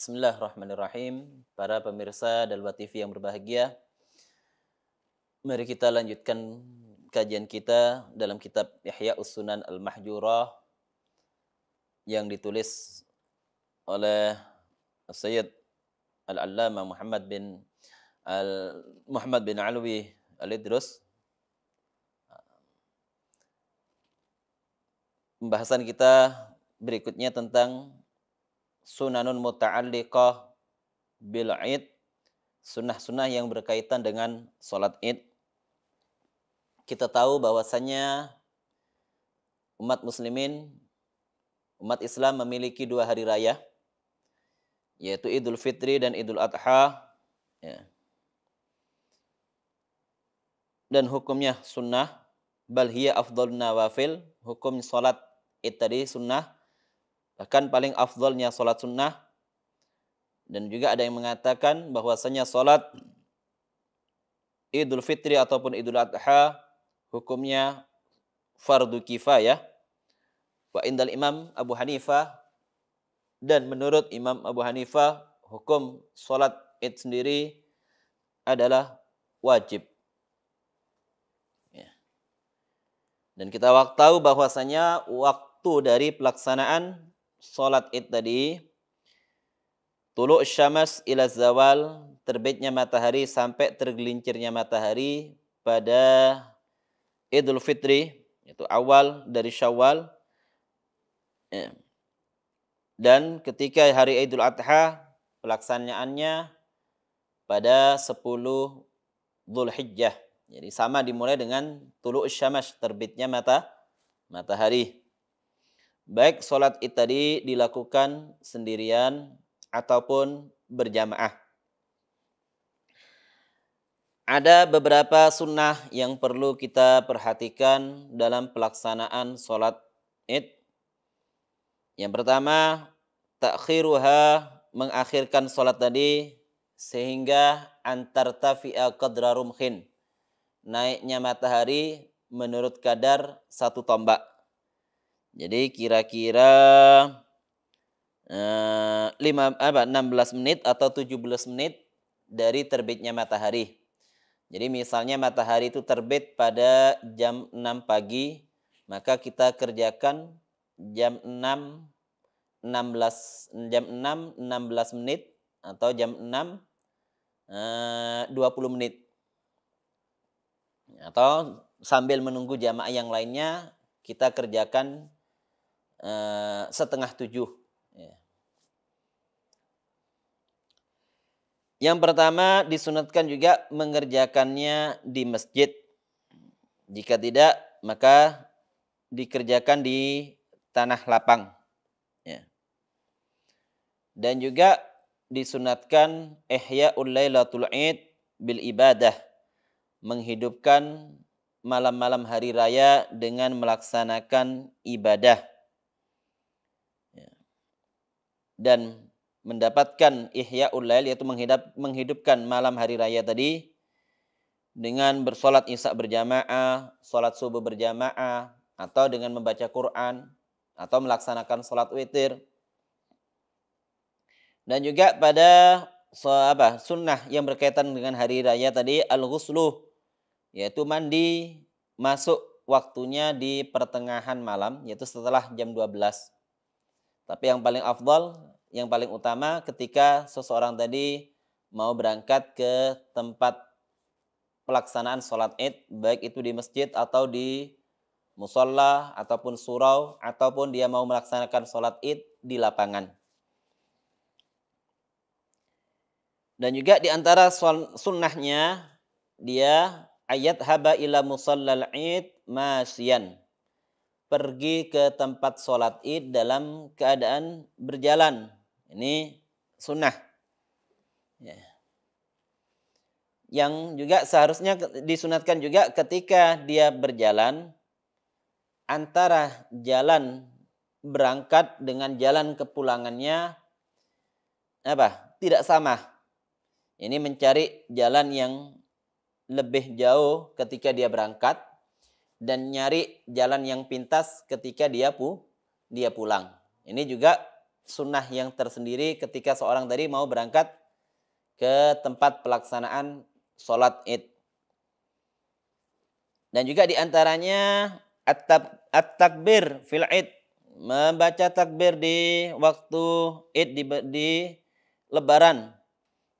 Bismillahirrahmanirrahim. Para pemirsa Dalwa TV yang berbahagia, mari kita lanjutkan kajian kita dalam kitab Yahya Usunan Al-Mahjurah yang ditulis oleh Sayyid Al-Allama Muhammad bin Al Muhammad bin Alwi Al-Idrus. Pembahasan kita berikutnya tentang sunanun muta'alliqah bil id sunnah-sunnah yang berkaitan dengan sholat id kita tahu bahwasanya umat muslimin umat Islam memiliki dua hari raya yaitu Idul Fitri dan Idul Adha ya. dan hukumnya sunnah bal hiya afdhal nawafil hukum salat id tadi sunnah Bahkan paling afdolnya sholat sunnah. Dan juga ada yang mengatakan bahwasanya sholat Idul Fitri ataupun Idul Adha hukumnya fardu kifayah. Wa indal Imam Abu Hanifah dan menurut Imam Abu Hanifah hukum sholat id sendiri adalah wajib. Ya. Dan kita tahu bahwasanya waktu dari pelaksanaan sholat id tadi, tuluk syamas ila zawal, terbitnya matahari sampai tergelincirnya matahari pada Idul Fitri, itu awal dari Syawal. Ya. Dan ketika hari Idul Adha, pelaksanaannya pada 10 Zulhijjah. Jadi sama dimulai dengan tuluk syams terbitnya mata matahari. Baik sholat id tadi dilakukan sendirian ataupun berjamaah. Ada beberapa sunnah yang perlu kita perhatikan dalam pelaksanaan sholat id. Yang pertama, takhiruha mengakhirkan sholat tadi sehingga antar tafi'a qadra Naiknya matahari menurut kadar satu tombak. Jadi kira-kira eh, apa 16 menit atau 17 menit dari terbitnya matahari. Jadi misalnya matahari itu terbit pada jam 6 pagi, maka kita kerjakan jam 6 16 jam 6 16 menit atau jam 6 20 eh, menit. Atau sambil menunggu jamaah yang lainnya kita kerjakan Eh, setengah tujuh. Ya. Yang pertama disunatkan juga mengerjakannya di masjid. Jika tidak maka dikerjakan di tanah lapang. Ya. Dan juga disunatkan ihyaul lailatul id bil ibadah menghidupkan malam-malam hari raya dengan melaksanakan ibadah dan mendapatkan ihya'ul lail yaitu menghidup, menghidupkan malam hari raya tadi dengan bersolat isya berjamaah, solat subuh berjamaah, atau dengan membaca Quran, atau melaksanakan solat witir. Dan juga pada so, apa, sunnah yang berkaitan dengan hari raya tadi, al-ghusluh, yaitu mandi masuk waktunya di pertengahan malam, yaitu setelah jam 12. Tapi yang paling afdal yang paling utama ketika seseorang tadi mau berangkat ke tempat pelaksanaan sholat id, baik itu di masjid atau di musola ataupun surau ataupun dia mau melaksanakan sholat id di lapangan. Dan juga di antara sunnahnya dia ayat haba ila musallal id masyan. Pergi ke tempat sholat id dalam keadaan berjalan ini sunnah. Ya. Yang juga seharusnya disunatkan juga ketika dia berjalan antara jalan berangkat dengan jalan kepulangannya apa? Tidak sama. Ini mencari jalan yang lebih jauh ketika dia berangkat dan nyari jalan yang pintas ketika dia pu dia pulang. Ini juga sunnah yang tersendiri ketika seorang tadi mau berangkat ke tempat pelaksanaan sholat id. Dan juga diantaranya at-takbir fil id. Membaca takbir di waktu id di, di lebaran.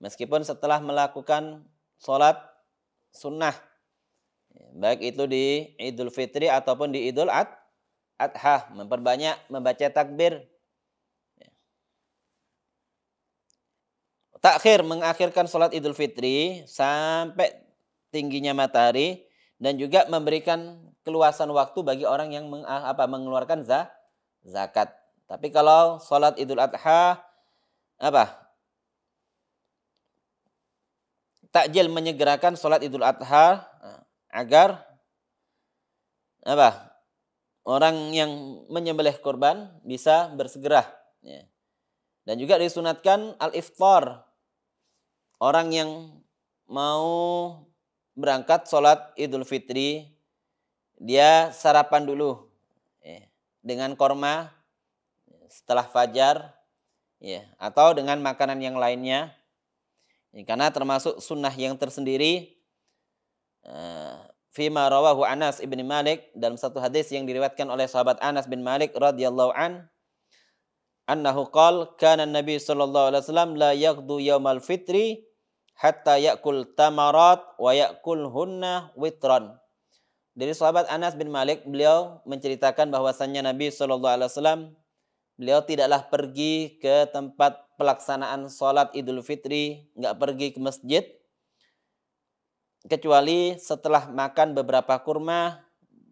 Meskipun setelah melakukan sholat sunnah. Baik itu di idul fitri ataupun di idul ad, adha. Memperbanyak membaca takbir takhir mengakhirkan sholat Idul Fitri sampai tingginya matahari dan juga memberikan keluasan waktu bagi orang yang meng, ah, apa, mengeluarkan za, zakat. Tapi kalau sholat Idul Adha apa? Takjil menyegerakan sholat Idul Adha ah, agar apa? Orang yang menyembelih kurban bisa bersegera. Ya. Dan juga disunatkan al-iftar orang yang mau berangkat sholat Idul Fitri, dia sarapan dulu ya, dengan korma setelah fajar, ya, atau dengan makanan yang lainnya, ya, karena termasuk sunnah yang tersendiri. Eh, fima rawahu Anas ibn Malik dalam satu hadis yang diriwatkan oleh sahabat Anas bin Malik radhiyallahu an annahu qala kana nabi sallallahu alaihi wasallam la yaqdu yaumal fitri hatta yakul tamarat wa yakul hunna witron. Dari sahabat Anas bin Malik, beliau menceritakan bahwasannya Nabi Shallallahu Alaihi Wasallam beliau tidaklah pergi ke tempat pelaksanaan sholat Idul Fitri, nggak pergi ke masjid, kecuali setelah makan beberapa kurma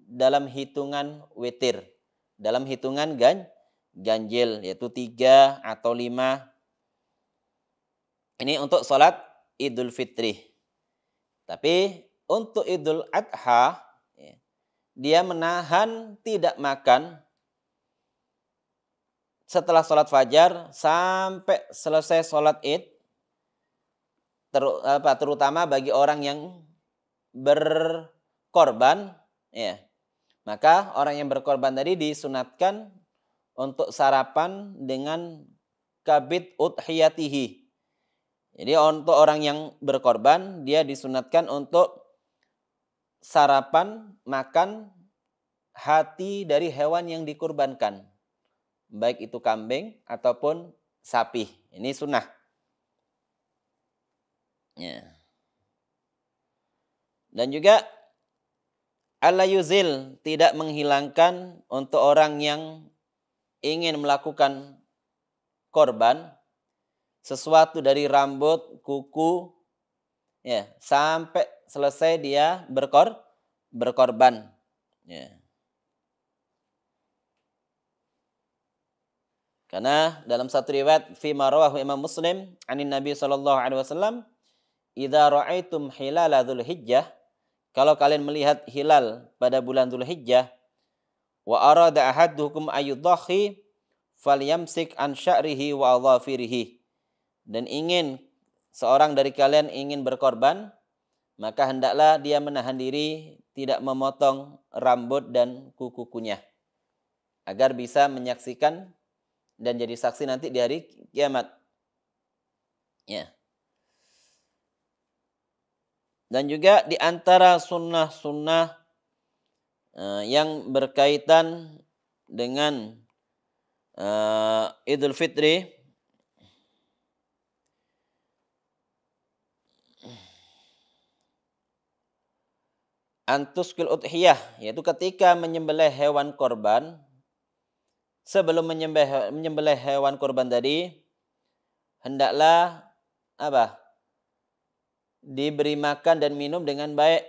dalam hitungan witir, dalam hitungan gan, ganjil, yaitu tiga atau lima. Ini untuk sholat Idul Fitri. Tapi untuk Idul Adha, ya, dia menahan tidak makan setelah sholat fajar sampai selesai sholat id terutama bagi orang yang berkorban ya maka orang yang berkorban tadi disunatkan untuk sarapan dengan kabit udhiyatihi jadi untuk orang yang berkorban dia disunatkan untuk sarapan, makan hati dari hewan yang dikurbankan. Baik itu kambing ataupun sapi. Ini sunnah. Ya. Dan juga Allah yuzil tidak menghilangkan untuk orang yang ingin melakukan korban sesuatu dari rambut, kuku, ya sampai selesai dia berkor berkorban. Ya. Karena dalam satu riwayat fi rawahu Imam Muslim anin Nabi sallallahu alaihi wasallam, "Idza ra'aitum hilala dzulhijjah" Kalau kalian melihat hilal pada bulan Dzulhijjah, wa arada ahadukum ayudhahi falyamsik an sya'rihi wa adhafirihi dan ingin seorang dari kalian ingin berkorban, maka hendaklah dia menahan diri tidak memotong rambut dan kuku-kukunya agar bisa menyaksikan dan jadi saksi nanti di hari kiamat. Ya. Dan juga di antara sunnah-sunnah eh, yang berkaitan dengan eh, Idul Fitri antuskil udhiyah yaitu ketika menyembelih hewan korban sebelum menyembelih, menyembelih hewan korban tadi hendaklah apa diberi makan dan minum dengan baik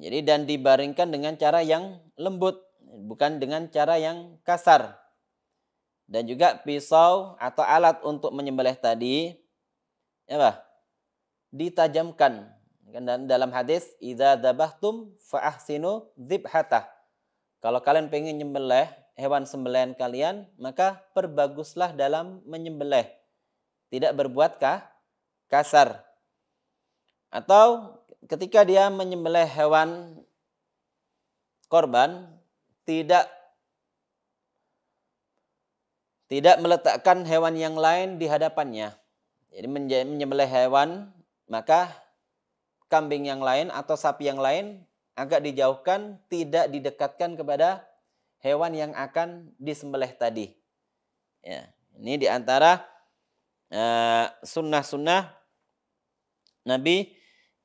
jadi dan dibaringkan dengan cara yang lembut bukan dengan cara yang kasar dan juga pisau atau alat untuk menyembelih tadi apa ditajamkan Kan dan dalam hadis, "Idza dzabhtum fa ahsinu dzibhatah." Kalau kalian pengen nyembelih hewan sembelihan kalian, maka perbaguslah dalam menyembelih. Tidak berbuat kah? kasar. Atau ketika dia menyembelih hewan korban tidak tidak meletakkan hewan yang lain di hadapannya. Jadi menyembelih hewan maka kambing yang lain atau sapi yang lain agak dijauhkan, tidak didekatkan kepada hewan yang akan disembelih tadi. Ya, ini diantara eh, sunnah-sunnah Nabi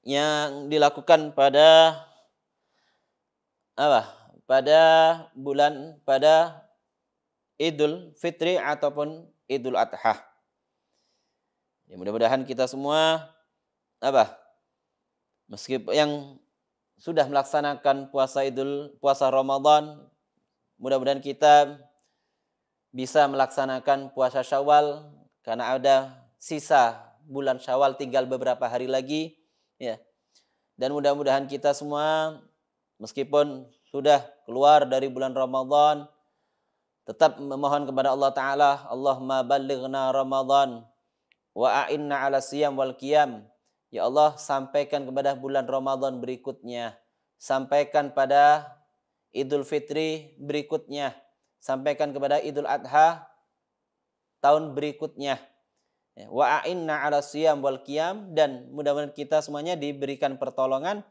yang dilakukan pada apa? Pada bulan pada Idul Fitri ataupun Idul Adha. Ya, mudah-mudahan kita semua apa? Meskipun yang sudah melaksanakan puasa Idul puasa Ramadan, mudah-mudahan kita bisa melaksanakan puasa Syawal karena ada sisa bulan Syawal tinggal beberapa hari lagi, ya. Dan mudah-mudahan kita semua meskipun sudah keluar dari bulan Ramadan tetap memohon kepada Allah taala, Allahumma ballighna Ramadan wa a'inna 'ala siyam wal qiyam Ya Allah, sampaikan kepada bulan Ramadan berikutnya. Sampaikan pada Idul Fitri berikutnya. Sampaikan kepada Idul Adha tahun berikutnya. Ya, wa ala siyam wal qiyam dan mudah-mudahan kita semuanya diberikan pertolongan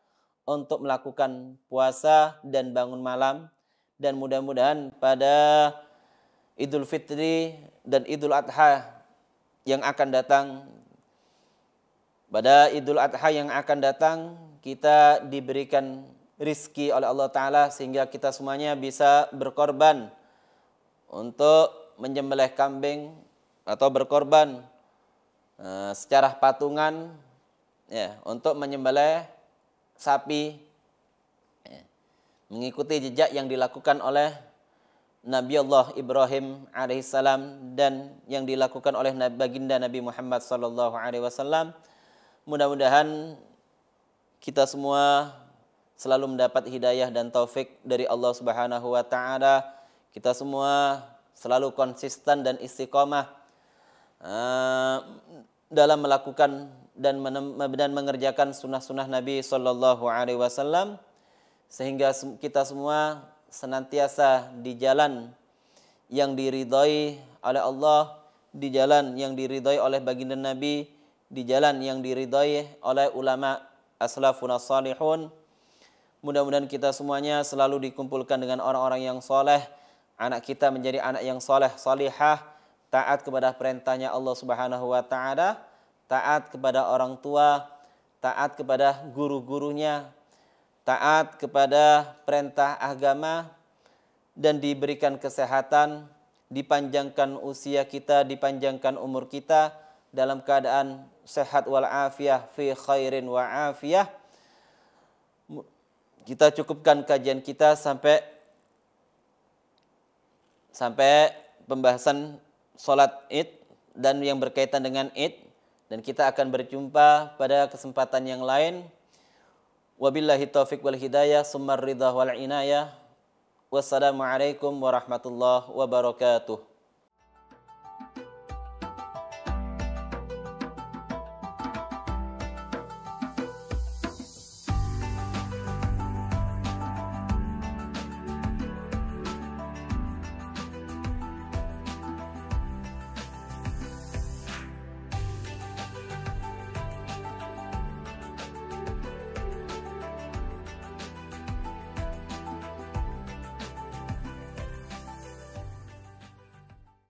untuk melakukan puasa dan bangun malam dan mudah-mudahan pada Idul Fitri dan Idul Adha yang akan datang pada Idul Adha yang akan datang, kita diberikan rizki oleh Allah Ta'ala sehingga kita semuanya bisa berkorban untuk menyembelih kambing atau berkorban eh, secara patungan ya untuk menyembelih sapi ya, mengikuti jejak yang dilakukan oleh Nabi Allah Ibrahim alaihissalam dan yang dilakukan oleh baginda Nabi Muhammad sallallahu alaihi wasallam Mudah-mudahan kita semua selalu mendapat hidayah dan taufik dari Allah Subhanahu wa taala. Kita semua selalu konsisten dan istiqomah uh, dalam melakukan dan dan mengerjakan sunnah-sunnah Nabi Shallallahu Alaihi Wasallam sehingga kita semua senantiasa di jalan yang diridhai oleh Allah, di jalan yang diridhai oleh baginda Nabi, di jalan yang diridhai oleh ulama aslafun salihun. Mudah-mudahan kita semuanya selalu dikumpulkan dengan orang-orang yang soleh. Anak kita menjadi anak yang soleh, solihah, taat kepada perintahnya Allah Subhanahu wa Ta'ala, taat kepada orang tua, taat kepada guru-gurunya, taat kepada perintah agama, dan diberikan kesehatan, dipanjangkan usia kita, dipanjangkan umur kita dalam keadaan sehat wal afiah fi khairin wa afiah. Kita cukupkan kajian kita sampai sampai pembahasan salat Id dan yang berkaitan dengan Id dan kita akan berjumpa pada kesempatan yang lain. Wabillahi taufik wal hidayah, summar ridha wal inayah. Wassalamualaikum warahmatullahi wabarakatuh.